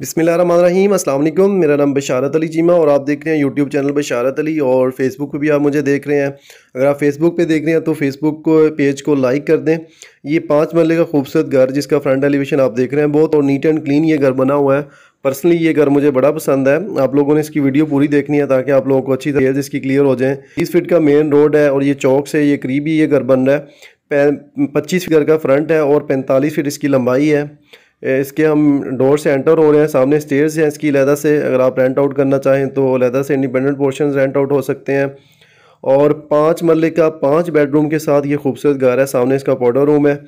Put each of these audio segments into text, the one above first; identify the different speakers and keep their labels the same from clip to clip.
Speaker 1: बिसमीम अल्लाम मेरा नाम बशारत अली जीमा और आप देख रहे हैं यूट्यूब चैनल बशारत अली और फेसबुक पे भी आप मुझे देख रहे हैं अगर आप फेसबुक पे देख रहे हैं तो फेसबुक को पेज को लाइक कर दें ये पाँच मरले का खूबसूरत घर जिसका फ्रंट एलिवेशन आप देख रहे हैं बहुत और नीट एंड क्लीन ये घर बना हुआ है पर्सनली ये घर मुझे बड़ा पसंद है आप लोगों ने इसकी वीडियो पूरी देखनी है ताकि आप लोगों को अच्छी तरह इसकी क्लियर हो जाए इस फिट का मेन रोड है और ये चौक से ये करीबी ये घर बन रहा है पच्चीस फिगर का फ्रंट है और पैंतालीस फिट इसकी लंबाई है इसके हम डोर से एंटर हो रहे हैं सामने स्टेयर्स हैं इसकी लहदा से अगर आप रेंट आउट करना चाहें तो लहदा से इंडिपेंडेंट पोर्शन रेंट आउट हो सकते हैं और पाँच मरले का पाँच बेडरूम के साथ ये खूबसूरत घर है सामने इसका पाउडर रूम है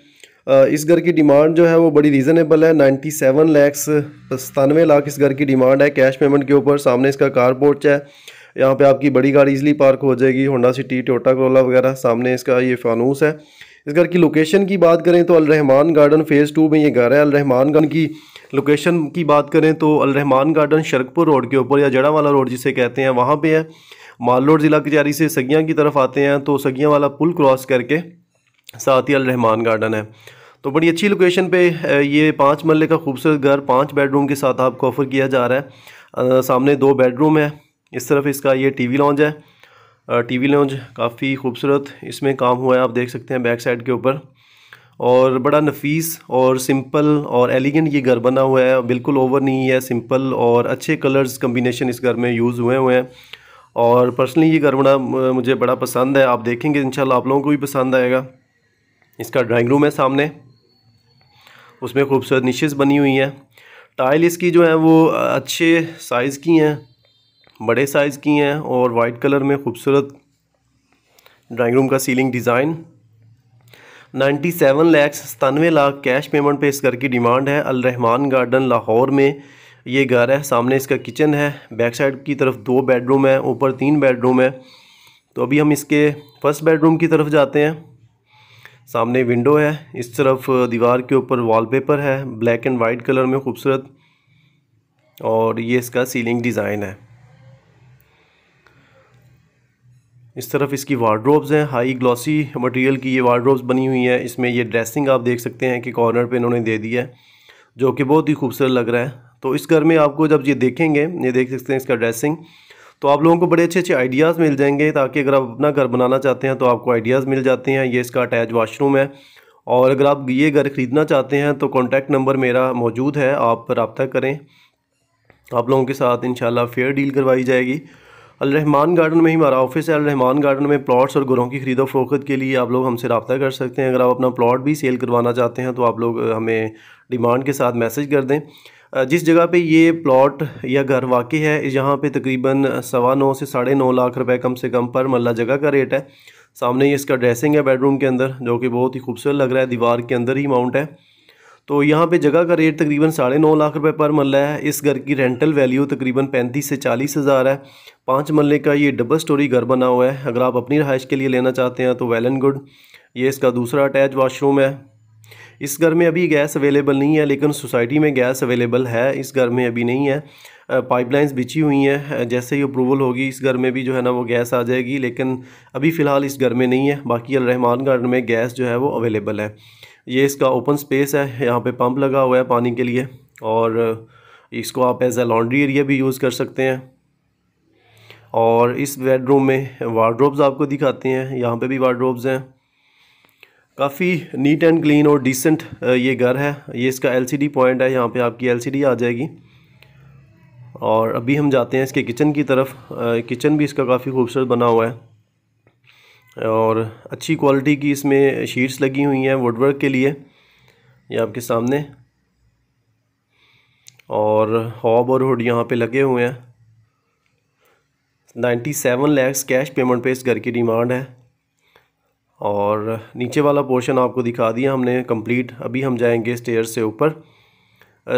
Speaker 1: इस घर की डिमांड जो है वो बड़ी रीज़नेबल है नाइन्टी सेवन लैक्स सतानवे लाख इस घर की डिमांड है कैश पेमेंट के ऊपर सामने इसका कार पोर्च है यहाँ पे आपकी बड़ी गाड़ी इजीली पार्क हो जाएगी होंडा सिटी टोटा करोला वगैरह सामने इसका ये फानूस है इस घर की लोकेशन की बात करें तो अलरहमान गार्डन फ़ेज़ टू में ये घर है अलरहमान गार्डन की लोकेशन की बात करें तो अलरहमान गार्डन शर्कपुर रोड के ऊपर या जड़ा वाला रोड जिसे कहते हैं वहाँ पे है मालरोड ज़िला कचहरी से सगियाँ की तरफ आते हैं तो सगियाँ वाला पुल क्रॉस करके साथ ही अलरहमान गार्डन है तो बड़ी अच्छी लोकेशन पे ये पाँच मरले का खूबसूरत घर पाँच बेडरूम के साथ आपको ऑफ़र किया जा रहा है आ, सामने दो बेडरूम है इस तरफ इसका ये टीवी लॉन्च है टीवी लॉन्च काफ़ी खूबसूरत इसमें काम हुआ है आप देख सकते हैं बैक साइड के ऊपर और बड़ा नफीस और सिंपल और एलिगेंट ये घर बना हुआ है बिल्कुल ओवर नहीं है सिंपल और अच्छे कलर्स कम्बिनेशन इस घर में यूज़ हुए हुए हैं और पर्सनली ये घर बना मुझे बड़ा पसंद है आप देखेंगे इन आप लोगों को भी पसंद आएगा इसका ड्राइंग रूम है सामने उसमें खूबसूरत निशेज़ बनी हुई हैं टाइल इसकी जो है वो अच्छे साइज़ की हैं बड़े साइज़ की हैं और वाइट कलर में खूबसूरत ड्राइंग रूम का सीलिंग डिज़ाइन 97 सेवन लैक्स सतानवे लाख कैश पेमेंट पे इस घर की डिमांड है रहमान गार्डन लाहौर में ये घर है सामने इसका किचन है बैक साइड की तरफ दो बेडरूम है ऊपर तीन बेडरूम है तो अभी हम इसके फर्स्ट बेडरूम की तरफ जाते हैं सामने विंडो है इस तरफ दीवार के ऊपर वॉलपेपर है ब्लैक एंड वाइट कलर में खूबसूरत और ये इसका सीलिंग डिज़ाइन है इस तरफ इसकी वार्ड्रोब्स हैं हाई ग्लॉसी मटेरियल की ये वार्ड्रोब्स बनी हुई हैं इसमें ये ड्रेसिंग आप देख सकते हैं कि कॉर्नर पे इन्होंने दे दिया है जो कि बहुत ही खूबसूरत लग रहा है तो इस घर में आपको जब ये देखेंगे ये देख सकते हैं इसका ड्रेसिंग तो आप लोगों को बड़े अच्छे अच्छे आइडियाज़ मिल जाएंगे ताकि अगर आप अपना घर बनाना चाहते हैं तो आपको आइडियाज़ मिल जाते हैं ये इसका अटैच वाशरूम है और अगर आप ये घर ख़रीदना चाहते हैं तो कॉन्टैक्ट नंबर मेरा मौजूद है आप रबता करें आप लोगों के साथ इन फेयर डील करवाई जाएगी अलरहमान गार्डन में ही हमारा ऑफिस है अलरहमान गार्डन में प्लॉट्स और घरों की खरीदो फरोख्त के लिए आप लोग हमसे रबता कर सकते हैं अगर आप अपना प्लॉट भी सेल करवाना चाहते हैं तो आप लोग हमें डिमांड के साथ मैसेज कर दें जिस जगह पे ये प्लॉट या घर वाकई है यहाँ पे तकरीबन सवा नौ से साढ़े नौ लाख रुपए कम से कम पर मल्ला जगह का रेट है सामने ही इसका ड्रेसिंग है बेडरूम के अंदर जो कि बहुत ही खूबसूरत लग रहा है दीवार के अंदर ही माउंट है तो यहाँ पे जगह का रेट तकरीबन साढ़े नौ लाख रुपए पर मल्ला है इस घर की रेंटल वैल्यू तकरीबन पैंतीस से चालीस हज़ार है पाँच मल्ले का ये डबल स्टोरी घर बना हुआ है अगर आप अपनी रहाइश के लिए लेना चाहते हैं तो वेल एंड गुड ये इसका दूसरा अटैच वाशरूम है इस घर में अभी गैस अवेलेबल नहीं है लेकिन सोसाइटी में गैस अवेलेबल है इस घर में अभी नहीं है पाइपलाइंस बिछी हुई हैं जैसे ही अप्रूवल होगी इस घर में भी जो है ना वो गैस आ जाएगी लेकिन अभी फ़िलहाल इस घर में नहीं है बाकी अलरहमान गार्डन में गैस जो है वो अवेलेबल है ये इसका ओपन स्पेस है यहाँ पे पंप लगा हुआ है पानी के लिए और इसको आप एज ए लॉन्ड्री एरिया भी यूज़ कर सकते हैं और इस बेडरूम में वार्ड्रोब्स आपको दिखाते हैं यहाँ पे भी वार्ड्रोब्स हैं काफ़ी नीट एंड क्लीन और डिसेंट ये घर है ये इसका एल पॉइंट है यहाँ पर आपकी एल आ जाएगी और अभी हम जाते हैं इसके किचन की तरफ किचन भी इसका काफ़ी खूबसूरत बना हुआ है और अच्छी क्वालिटी की इसमें शीट्स लगी हुई हैं वुडवर्क के लिए ये आपके सामने और हॉब और हुड यहाँ पे लगे हुए हैं ninety seven lakhs cash payment पे इस घर की डिमांड है और नीचे वाला पोर्शन आपको दिखा दिया हमने कंप्लीट अभी हम जाएंगे स्टेयर से ऊपर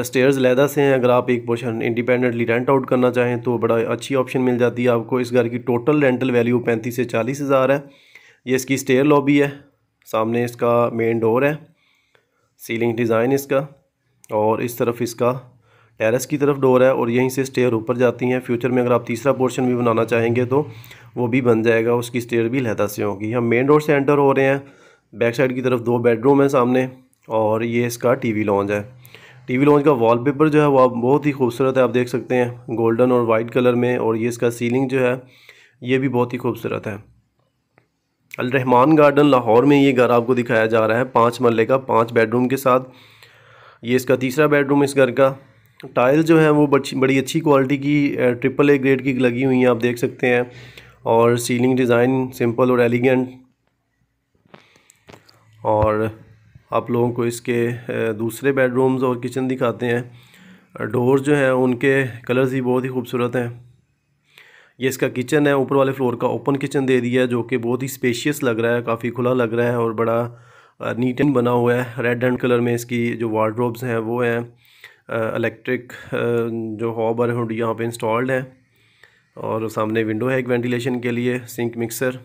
Speaker 1: स्टेयर्स लहदा से हैं अगर आप एक पोर्शन इंडिपेंडेंटली रेंट आउट करना चाहें तो बड़ा अच्छी ऑप्शन मिल जाती है आपको इस घर की टोटल रेंटल वैल्यू पैंतीस से चालीस हज़ार है ये इसकी स्टेयर लॉबी है सामने इसका मेन डोर है सीलिंग डिज़ाइन इसका और इस तरफ इसका टेरेस की तरफ डोर है और यहीं से स्टेयर ऊपर जाती हैं फ्यूचर में अगर आप तीसरा पोर्शन भी बनाना चाहेंगे तो वो भी बन जाएगा उसकी स्टेयर भी लहदा से होगी हम मेन डोर से एंटर हो रहे हैं बैक साइड की तरफ दो बेडरूम है सामने और ये इसका टीवी लॉन्च है टीवी लॉन्च का वॉलपेपर जो है वो बहुत ही खूबसूरत है आप देख सकते हैं गोल्डन और वाइट कलर में और ये इसका सीलिंग जो है ये भी बहुत ही खूबसूरत है अलरहमान गार्डन लाहौर में ये घर आपको दिखाया जा रहा है पाँच मरले का पाँच बेडरूम के साथ ये इसका तीसरा बेडरूम इस घर का टाइल जो है वो बड़ी बड़ी अच्छी क्वालिटी की ट्रिपल ए ग्रेड की लगी हुई हैं आप देख सकते हैं और सीलिंग डिज़ाइन सिंपल और एलिगेंट और आप लोगों को इसके दूसरे बेडरूम्स और किचन दिखाते हैं डोर जो हैं उनके कलर्स भी बहुत ही खूबसूरत हैं ये इसका किचन है ऊपर वाले फ्लोर का ओपन किचन दे दिया है जो कि बहुत ही स्पेशियस लग रहा है काफ़ी खुला लग रहा है और बड़ा नीट एंड बना हुआ है रेड एंड कलर में इसकी जो वार्ड्रोब्स हैं वो हैं इलेक्ट्रिक जो हॉबर है यहाँ पर इंस्टॉल्ड है और सामने विंडो है एक वेंटिलेशन के लिए सिंक मिक्सर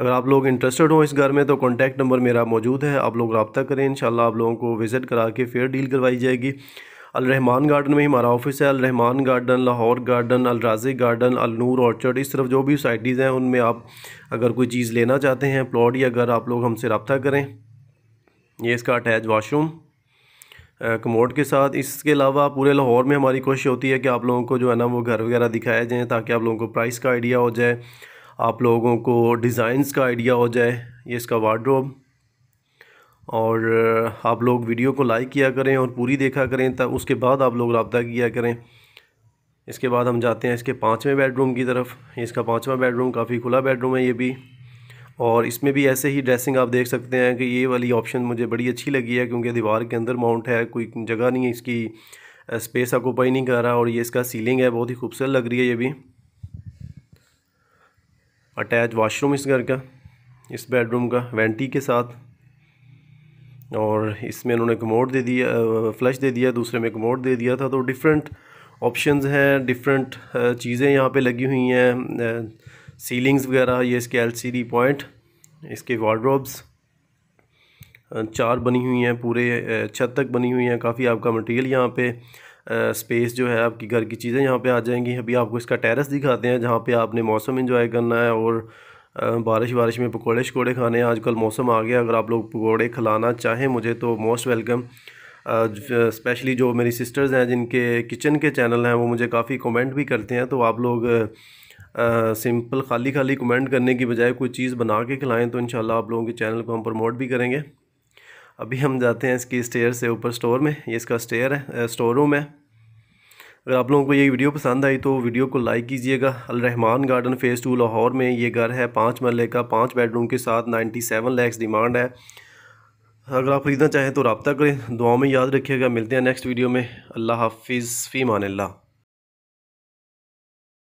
Speaker 1: अगर आप लोग इंटरेस्टेड हो इस घर में तो कॉन्टैक्ट नंबर मेरा मौजूद है आप लोग रबता करें इन आप लोगों को विज़िट करा के फेयर डील करवाई जाएगी अलरहमान गार्डन में ही हमारा ऑफिस है Alrehman garden Lahore garden Alrazi garden Alnoor orchard इस तरफ जो भी सोसाइटीज़ हैं उनमें आप अगर कोई चीज़ लेना चाहते हैं प्लॉट या घर आप लोग हमसे रबता करें ये इसका अटैच वाशरूम कमोड के साथ इसके अलावा पूरे लाहौर में हमारी कोशिश होती है कि आप लोगों को जो है ना वो घर वगैरह दिखाया जाए ताकि आप लोगों को प्राइस का आइडिया हो जाए आप लोगों को डिज़ाइंस का आइडिया हो जाए ये इसका वार्ड्रोब और आप लोग वीडियो को लाइक किया करें और पूरी देखा करें तब उसके बाद आप लोग रबता किया करें इसके बाद हम जाते हैं इसके पाँचवें बेडरूम की तरफ इसका पाँचवा बेडरूम काफ़ी खुला बेडरूम है ये भी और इसमें भी ऐसे ही ड्रेसिंग आप देख सकते हैं कि ये वाली ऑप्शन मुझे बड़ी अच्छी लगी है क्योंकि दीवार के अंदर माउंट है कोई जगह नहीं है इसकी स्पेस ऑकोपाई नहीं कर रहा और ये इसका सीलिंग है बहुत ही खूबसूरत लग रही है ये भी अटैच वाशरूम इस घर का इस बेडरूम का वेंटी के साथ और इसमें उन्होंने कमोड दे दिया फ्लश दे दिया दूसरे में कमोड दे दिया था तो डिफरेंट ऑप्शंस हैं डिफरेंट चीज़ें यहाँ पे लगी हुई हैं सीलिंग्स वगैरह ये इसके एलसीडी पॉइंट इसके वार्ड्रोब्स चार बनी हुई हैं पूरे छत तक बनी हुई हैं काफ़ी आपका मटेरियल यहाँ पे स्पेस जो है आपकी घर की चीज़ें यहाँ पे आ जाएंगी अभी आपको इसका टेरेस दिखाते हैं जहाँ पे आपने मौसम इन्जॉय करना है और बारिश बारिश में पकोड़े शकोड़े खाने हैं आजकल मौसम आ गया अगर आप लोग पकोड़े खिलाना चाहें मुझे तो मोस्ट वेलकम स्पेशली जो मेरी सिस्टर्स हैं जिनके किचन के चैनल हैं वो मुझे काफ़ी कमेंट भी करते हैं तो आप लोग सिंपल खाली खाली कमेंट करने की बजाय कोई चीज़ बना के खिलाएं तो इन आप लोगों के चैनल को हम प्रमोट भी करेंगे अभी हम जाते हैं इसकी स्टेयर से ऊपर स्टोर में ये इसका स्टेयर है स्टोर रूम है अगर आप लोगों को ये वीडियो पसंद आई तो वीडियो को लाइक कीजिएगा Rehman garden phase two Lahore में ये घर है पाँच मरले का पाँच बेडरूम के साथ नाइन्टी सेवन लैक्स डिमांड है अगर आप ख़रीदना चाहें तो रबता करें दुआ में याद रखिएगा मिलते हैं नेक्स्ट वीडियो में अल्लाह हाफिज़ फ़ी मान